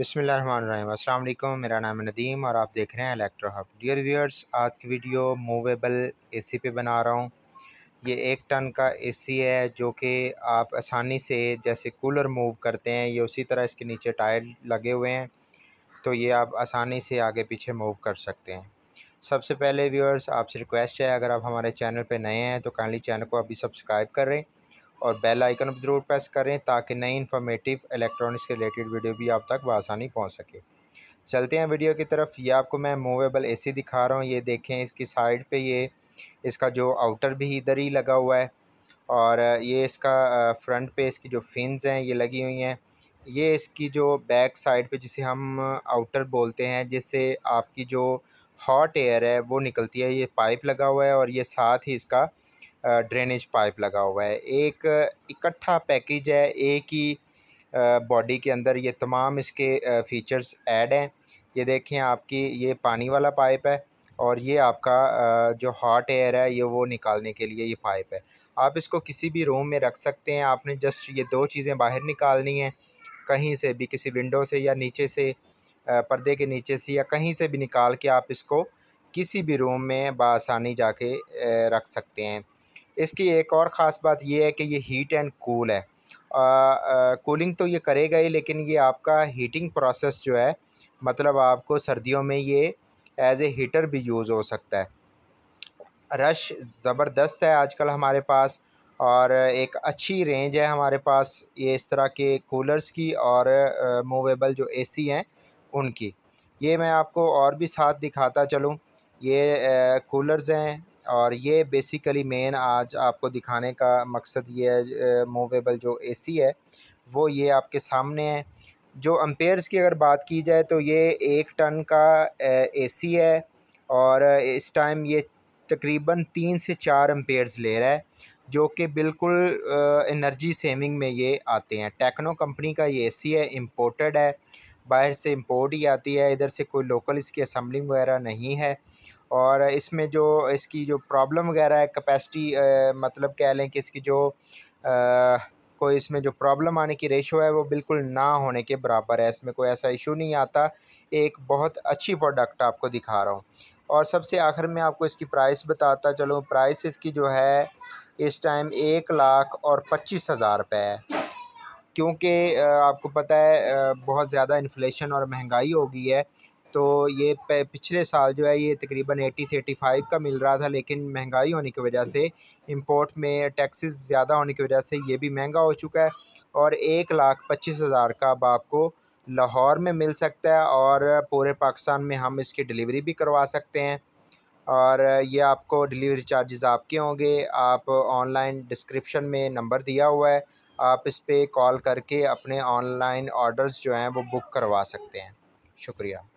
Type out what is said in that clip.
अस्सलाम मेरा नाम है नदीम और आप देख रहे हैं इलेक्ट्रो हब डियर व्यूअर्स आज की वीडियो मूवेबल एसी पे बना रहा हूँ ये एक टन का एसी है जो कि आप आसानी से जैसे कूलर मूव करते हैं ये उसी तरह इसके नीचे टायर लगे हुए हैं तो ये आप आसानी से आगे पीछे मूव कर सकते हैं सबसे पहले व्यूअर्स आपसे रिक्वेस्ट है अगर आप हमारे चैनल पर नए हैं तो काइंडली चैनल को अभी सब्सक्राइब करें और बेल आइकन ज़रूर प्रेस करें ताकि नई इन्फॉर्मेटिव इलेक्ट्रॉनिक्स के रिलेटेड वीडियो भी आप तक बसानी पहुँच सके चलते हैं वीडियो की तरफ ये आपको मैं मूवेबल ए दिखा रहा हूँ ये देखें इसकी साइड पर ये इसका जो आउटर भी इधर ही लगा हुआ है और ये इसका फ्रंट पे इसकी जो फिन्स हैं ये लगी हुई हैं ये इसकी जो बैक साइड पे जिसे हम आउटर बोलते हैं जिससे आपकी जो हॉट एयर है वो निकलती है ये पाइप लगा हुआ है और ये साथ ही इसका ड्रेनेज पाइप लगा हुआ है एक इकट्ठा पैकेज है एक ही बॉडी के अंदर ये तमाम इसके फीचर्स ऐड हैं ये देखें आपकी ये पानी वाला पाइप है और ये आपका जो हॉट एयर है ये वो निकालने के लिए ये पाइप है आप इसको किसी भी रूम में रख सकते हैं आपने जस्ट ये दो चीज़ें बाहर निकालनी है कहीं से भी किसी विंडो से या नीचे से पर्दे के नीचे से या कहीं से भी निकाल के आप इसको किसी भी रूम में बसानी जाके रख सकते हैं इसकी एक और ख़ास बात यह है कि ये हीट एंड कूल है कूलिंग तो ये करेगा ही लेकिन ये आपका हीटिंग प्रोसेस जो है मतलब आपको सर्दियों में ये एज़ ए हीटर भी यूज़ हो सकता है रश ज़बरदस्त है आजकल हमारे पास और एक अच्छी रेंज है हमारे पास ये इस तरह के कूलर्स की और मूवेबल जो एसी हैं उनकी ये मैं आपको और भी साथ दिखाता चलूँ ये कूलर्स हैं और ये बेसिकली मेन आज आपको दिखाने का मकसद ये है मूवेबल जो एसी है वो ये आपके सामने है जो अम्पेयर्स की अगर बात की जाए तो ये एक टन का एसी है और इस टाइम ये तकरीबन तीन से चार अम्पेयर्स ले रहा है जो कि बिल्कुल एनर्जी सेविंग में ये आते हैं टेक्नो कंपनी का ये एसी है इम्पोर्टेड है बाहर से इम्पोर्ट ही आती है इधर से कोई लोकल इसकी असम्बलिंग वगैरह नहीं है और इसमें जो इसकी जो प्रॉब्लम वगैरह है कैपेसिटी मतलब कह लें कि इसकी जो आ, कोई इसमें जो प्रॉब्लम आने की रेशो है वो बिल्कुल ना होने के बराबर है इसमें कोई ऐसा इशू नहीं आता एक बहुत अच्छी प्रोडक्ट आपको दिखा रहा हूँ और सबसे आखिर में आपको इसकी प्राइस बताता चलो प्राइस इसकी जो है इस टाइम एक लाख और पच्चीस हज़ार रुपये है क्योंकि आपको पता है बहुत ज़्यादा इन्फ्लेशन और महंगाई हो गई है तो ये पिछले साल जो है ये तकरीबन 80 से 85 का मिल रहा था लेकिन महंगाई होने की वजह से इंपोर्ट में टैक्सेस ज़्यादा होने की वजह से ये भी महंगा हो चुका है और एक लाख पच्चीस हज़ार का अब आपको लाहौर में मिल सकता है और पूरे पाकिस्तान में हम इसकी डिलीवरी भी करवा सकते हैं और ये आपको डिलीवरी चार्जेस आपके होंगे आप ऑनलाइन डिस्क्रिप्शन में नंबर दिया हुआ है आप इस पर कॉल करके अपने ऑनलाइन ऑर्डर्स जो हैं वो बुक करवा सकते हैं शुक्रिया